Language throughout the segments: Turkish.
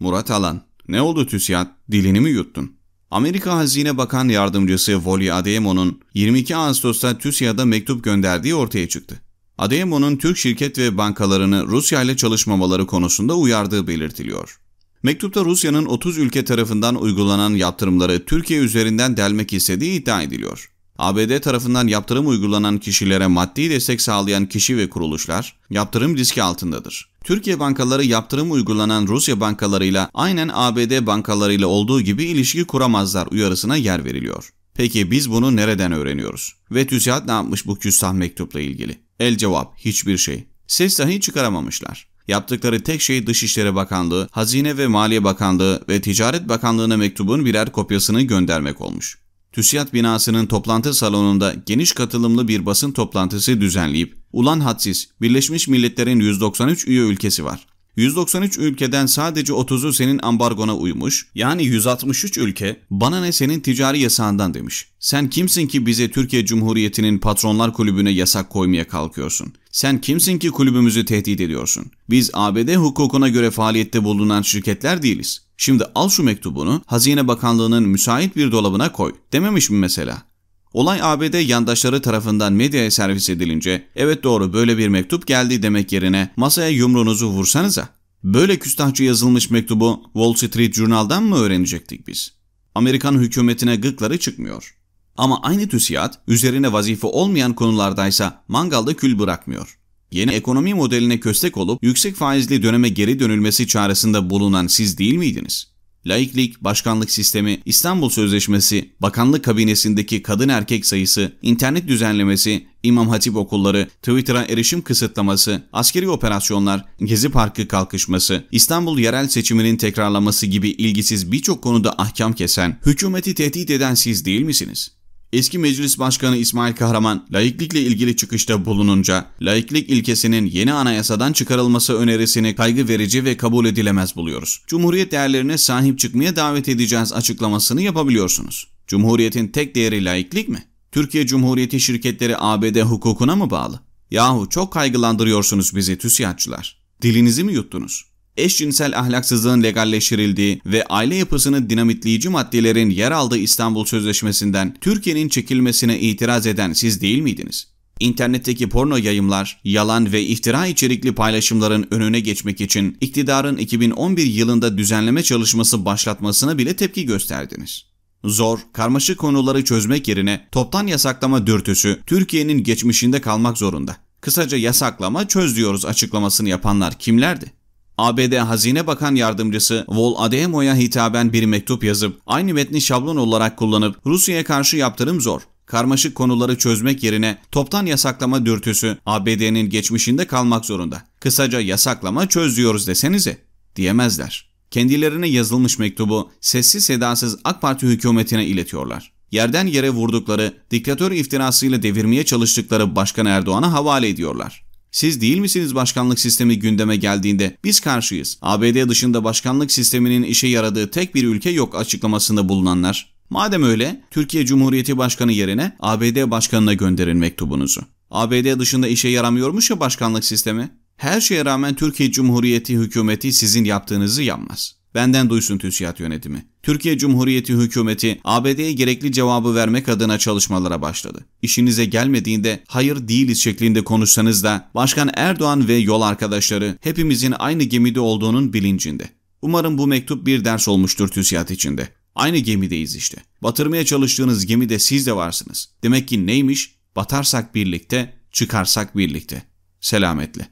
Murat Alan, ne oldu TÜSİAD, dilini mi yuttun? Amerika Hazine Bakan Yardımcısı Voli Adeyemo'nun 22 Ağustos'ta TÜSİAD'a mektup gönderdiği ortaya çıktı. Adeyemo'nun Türk şirket ve bankalarını Rusya ile çalışmamaları konusunda uyardığı belirtiliyor. Mektupta Rusya'nın 30 ülke tarafından uygulanan yaptırımları Türkiye üzerinden delmek istediği iddia ediliyor. ABD tarafından yaptırım uygulanan kişilere maddi destek sağlayan kişi ve kuruluşlar yaptırım riski altındadır. Türkiye bankaları yaptırım uygulanan Rusya bankalarıyla aynen ABD bankalarıyla olduğu gibi ilişki kuramazlar uyarısına yer veriliyor. Peki biz bunu nereden öğreniyoruz? Ve TÜSİAD ne yapmış bu küstah mektupla ilgili? El cevap hiçbir şey. Ses dahi çıkaramamışlar. Yaptıkları tek şey Dışişleri Bakanlığı, Hazine ve Maliye Bakanlığı ve Ticaret Bakanlığı'na mektubun birer kopyasını göndermek olmuş. TÜSİAD binasının toplantı salonunda geniş katılımlı bir basın toplantısı düzenleyip, ulan hadsiz Birleşmiş Milletler'in 193 üye ülkesi var. 193 ülkeden sadece 30'u senin ambargona uymuş, yani 163 ülke bana ne senin ticari yasağından demiş. Sen kimsin ki bize Türkiye Cumhuriyeti'nin patronlar kulübüne yasak koymaya kalkıyorsun? Sen kimsin ki kulübümüzü tehdit ediyorsun? Biz ABD hukukuna göre faaliyette bulunan şirketler değiliz. Şimdi al şu mektubunu Hazine Bakanlığı'nın müsait bir dolabına koy dememiş mi mesela? Olay ABD yandaşları tarafından medyaya servis edilince evet doğru böyle bir mektup geldi demek yerine masaya yumruğunuzu vursanıza. Böyle küstahçı yazılmış mektubu Wall Street Journal'dan mı öğrenecektik biz? Amerikan hükümetine gıkları çıkmıyor. Ama aynı TÜSİAD üzerine vazife olmayan konulardaysa mangalda kül bırakmıyor yeni ekonomi modeline köstek olup yüksek faizli döneme geri dönülmesi çağrısında bulunan siz değil miydiniz? Laiklik, başkanlık sistemi, İstanbul Sözleşmesi, bakanlık kabinesindeki kadın erkek sayısı, internet düzenlemesi, İmam Hatip okulları, Twitter'a erişim kısıtlaması, askeri operasyonlar, Gezi Parkı kalkışması, İstanbul yerel seçiminin tekrarlaması gibi ilgisiz birçok konuda ahkam kesen, hükümeti tehdit eden siz değil misiniz? Eski Meclis Başkanı İsmail Kahraman laiklikle ilgili çıkışta bulununca laiklik ilkesinin yeni anayasadan çıkarılması önerisini kaygı verici ve kabul edilemez buluyoruz. Cumhuriyet değerlerine sahip çıkmaya davet edeceğiz açıklamasını yapabiliyorsunuz. Cumhuriyetin tek değeri laiklik mi? Türkiye Cumhuriyeti şirketleri ABD hukukuna mı bağlı? Yahu çok kaygılandırıyorsunuz bizi TÜSİAD'çılar. Dilinizi mi yuttunuz? eşcinsel ahlaksızlığın legalleştirildiği ve aile yapısını dinamitleyici maddelerin yer aldığı İstanbul Sözleşmesi'nden Türkiye'nin çekilmesine itiraz eden siz değil miydiniz? İnternetteki porno yayımlar, yalan ve iftira içerikli paylaşımların önüne geçmek için iktidarın 2011 yılında düzenleme çalışması başlatmasına bile tepki gösterdiniz. Zor, karmaşık konuları çözmek yerine toptan yasaklama dürtüsü Türkiye'nin geçmişinde kalmak zorunda. Kısaca yasaklama çöz diyoruz açıklamasını yapanlar kimlerdi? ABD Hazine Bakan Yardımcısı Vol Ademo'ya hitaben bir mektup yazıp aynı metni şablon olarak kullanıp Rusya'ya karşı yaptırım zor, karmaşık konuları çözmek yerine toptan yasaklama dürtüsü ABD'nin geçmişinde kalmak zorunda. Kısaca yasaklama çöz diyoruz desenize diyemezler. Kendilerine yazılmış mektubu sessiz sedasız AK Parti hükümetine iletiyorlar. Yerden yere vurdukları, diktatör iftirasıyla devirmeye çalıştıkları Başkan Erdoğan'a havale ediyorlar. Siz değil misiniz başkanlık sistemi gündeme geldiğinde? Biz karşıyız. ABD dışında başkanlık sisteminin işe yaradığı tek bir ülke yok açıklamasında bulunanlar. Madem öyle, Türkiye Cumhuriyeti Başkanı yerine ABD Başkanı'na gönderin mektubunuzu. ABD dışında işe yaramıyormuş ya başkanlık sistemi. Her şeye rağmen Türkiye Cumhuriyeti hükümeti sizin yaptığınızı yapmaz. Benden duysun TÜSİAD yönetimi. Türkiye Cumhuriyeti hükümeti ABD'ye gerekli cevabı vermek adına çalışmalara başladı. İşinize gelmediğinde hayır değiliz şeklinde konuşsanız da Başkan Erdoğan ve yol arkadaşları hepimizin aynı gemide olduğunun bilincinde. Umarım bu mektup bir ders olmuştur TÜSİAD içinde. Aynı gemideyiz işte. Batırmaya çalıştığınız gemide siz de varsınız. Demek ki neymiş? Batarsak birlikte, çıkarsak birlikte. Selametle.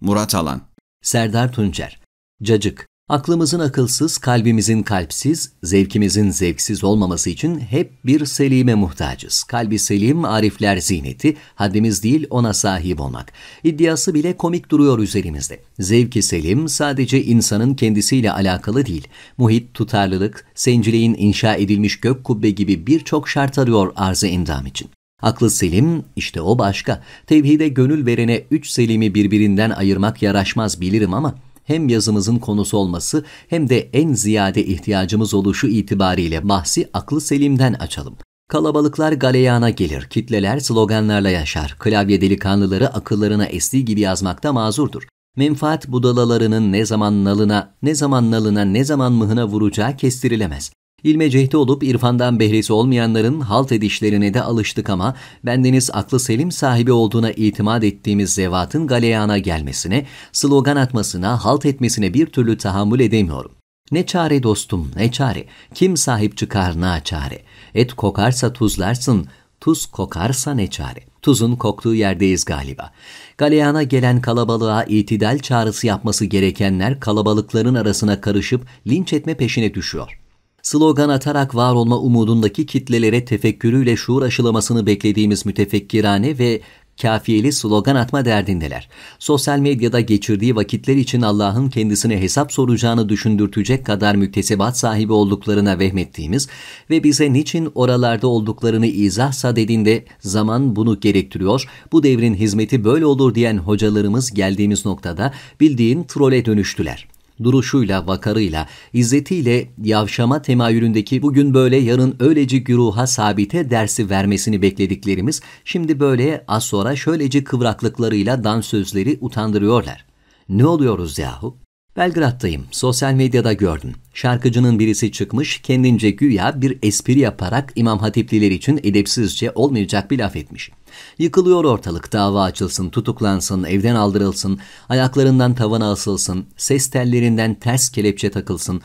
Murat Alan Serdar Tuncer Cacık Aklımızın akılsız, kalbimizin kalpsiz, zevkimizin zevksiz olmaması için hep bir selime muhtacız. Kalbi selim, arifler zineti, haddimiz değil ona sahip olmak. İddiası bile komik duruyor üzerimizde. Zevki selim sadece insanın kendisiyle alakalı değil. Muhit, tutarlılık, senciliğin inşa edilmiş gök kubbe gibi birçok şart arıyor arzı endam için. Aklı selim işte o başka. Tevhide gönül verene üç selimi birbirinden ayırmak yaraşmaz bilirim ama hem yazımızın konusu olması hem de en ziyade ihtiyacımız oluşu itibariyle bahsi aklı selimden açalım. Kalabalıklar galeyana gelir, kitleler sloganlarla yaşar, klavye delikanlıları akıllarına estiği gibi yazmakta mazurdur. Menfaat budalalarının ne zaman nalına, ne zaman nalına, ne zaman mıhına vuracağı kestirilemez. İlme cehde olup irfandan behresi olmayanların halt edişlerine de alıştık ama bendeniz aklı selim sahibi olduğuna itimat ettiğimiz zevatın galeyana gelmesine, slogan atmasına, halt etmesine bir türlü tahammül edemiyorum. Ne çare dostum, ne çare. Kim sahip çıkar ne çare. Et kokarsa tuzlarsın, tuz kokarsa ne çare. Tuzun koktuğu yerdeyiz galiba. Galeyana gelen kalabalığa itidal çağrısı yapması gerekenler kalabalıkların arasına karışıp linç etme peşine düşüyor.'' slogan atarak var olma umudundaki kitlelere tefekkürüyle şuur aşılamasını beklediğimiz mütefekkirane ve kafiyeli slogan atma derdindeler. Sosyal medyada geçirdiği vakitler için Allah'ın kendisine hesap soracağını düşündürtecek kadar müktesebat sahibi olduklarına vehmettiğimiz ve bize niçin oralarda olduklarını izahsa dediğinde zaman bunu gerektiriyor, bu devrin hizmeti böyle olur diyen hocalarımız geldiğimiz noktada bildiğin trole dönüştüler duruşuyla, vakarıyla, izzetiyle yavşama temayülündeki bugün böyle yarın öylecik güruha sabite dersi vermesini beklediklerimiz şimdi böyle az sonra şöylece kıvraklıklarıyla dansözleri utandırıyorlar. Ne oluyoruz yahu? Belgrad'dayım. Sosyal medyada gördüm. Şarkıcının birisi çıkmış, kendince güya bir espri yaparak İmam Hatipliler için edepsizce olmayacak bir laf etmiş. Yıkılıyor ortalık, dava açılsın, tutuklansın, evden aldırılsın, ayaklarından tavana asılsın, ses tellerinden ters kelepçe takılsın.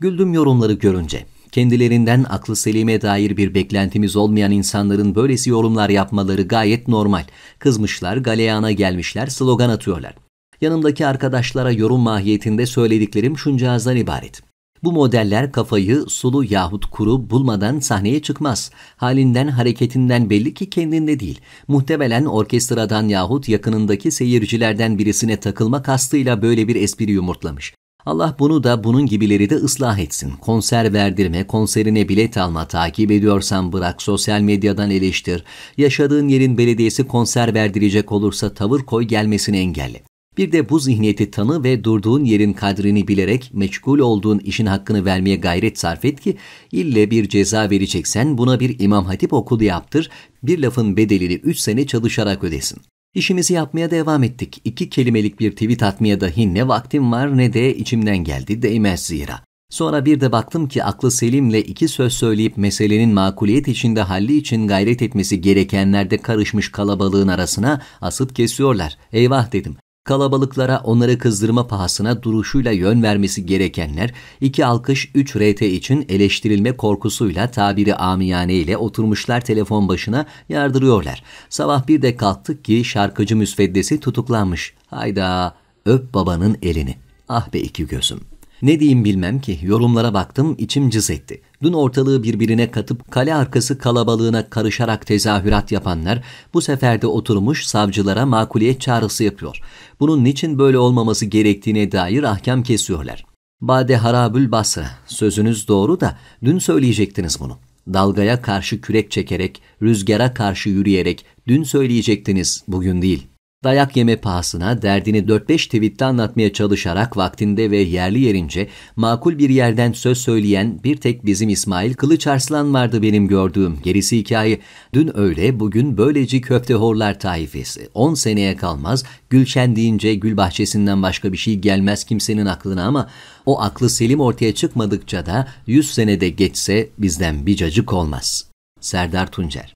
Güldüm yorumları görünce. Kendilerinden aklı selime dair bir beklentimiz olmayan insanların böylesi yorumlar yapmaları gayet normal. Kızmışlar, galeyana gelmişler, slogan atıyorlar yanımdaki arkadaşlara yorum mahiyetinde söylediklerim şuncağızdan ibaret. Bu modeller kafayı sulu yahut kuru bulmadan sahneye çıkmaz. Halinden hareketinden belli ki kendinde değil. Muhtemelen orkestradan yahut yakınındaki seyircilerden birisine takılma kastıyla böyle bir espri yumurtlamış. Allah bunu da bunun gibileri de ıslah etsin. Konser verdirme, konserine bilet alma, takip ediyorsan bırak, sosyal medyadan eleştir. Yaşadığın yerin belediyesi konser verdirecek olursa tavır koy gelmesini engelle. Bir de bu zihniyeti tanı ve durduğun yerin kadrini bilerek meşgul olduğun işin hakkını vermeye gayret sarf et ki ille bir ceza vereceksen buna bir imam hatip okulu yaptır, bir lafın bedelini 3 sene çalışarak ödesin. İşimizi yapmaya devam ettik. İki kelimelik bir tweet atmaya dahi ne vaktim var ne de içimden geldi değmez zira. Sonra bir de baktım ki aklı selimle iki söz söyleyip meselenin makuliyet içinde halli için gayret etmesi gerekenlerde karışmış kalabalığın arasına asıp kesiyorlar. Eyvah dedim. Kalabalıklara onları kızdırma pahasına duruşuyla yön vermesi gerekenler, iki alkış 3 RT için eleştirilme korkusuyla tabiri amiyane ile oturmuşlar telefon başına yardırıyorlar. Sabah bir de kalktık ki şarkıcı müsveddesi tutuklanmış. Hayda öp babanın elini. Ah be iki gözüm.'' Ne diyeyim bilmem ki yorumlara baktım içim cız etti. Dün ortalığı birbirine katıp kale arkası kalabalığına karışarak tezahürat yapanlar bu sefer de oturmuş savcılara makuliyet çağrısı yapıyor. Bunun niçin böyle olmaması gerektiğine dair ahkam kesiyorlar. Bade harabül basra sözünüz doğru da dün söyleyecektiniz bunu. Dalgaya karşı kürek çekerek, rüzgara karşı yürüyerek dün söyleyecektiniz bugün değil.'' Dayak yeme pahasına derdini 4-5 tweette anlatmaya çalışarak vaktinde ve yerli yerince makul bir yerden söz söyleyen bir tek bizim İsmail kılıçarslan vardı benim gördüğüm. Gerisi hikaye. Dün öyle bugün böyleci horlar taifesi. 10 seneye kalmaz Gülşen deyince gül bahçesinden başka bir şey gelmez kimsenin aklına ama o aklı selim ortaya çıkmadıkça da 100 senede geçse bizden bir cacık olmaz. Serdar Tuncer